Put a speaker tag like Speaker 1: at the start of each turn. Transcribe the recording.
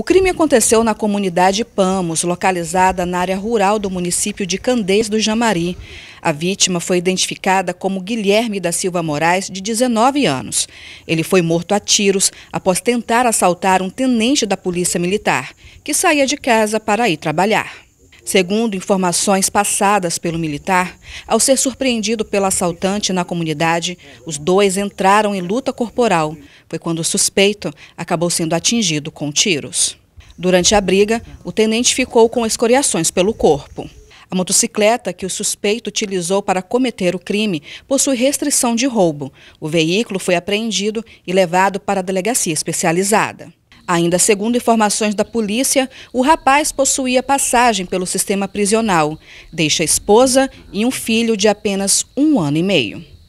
Speaker 1: O crime aconteceu na comunidade Pamos, localizada na área rural do município de Candês do Jamari. A vítima foi identificada como Guilherme da Silva Moraes, de 19 anos. Ele foi morto a tiros após tentar assaltar um tenente da Polícia Militar, que saía de casa para ir trabalhar. Segundo informações passadas pelo militar, ao ser surpreendido pelo assaltante na comunidade, os dois entraram em luta corporal. Foi quando o suspeito acabou sendo atingido com tiros. Durante a briga, o tenente ficou com escoriações pelo corpo. A motocicleta que o suspeito utilizou para cometer o crime possui restrição de roubo. O veículo foi apreendido e levado para a delegacia especializada. Ainda segundo informações da polícia, o rapaz possuía passagem pelo sistema prisional. Deixa esposa e um filho de apenas um ano e meio.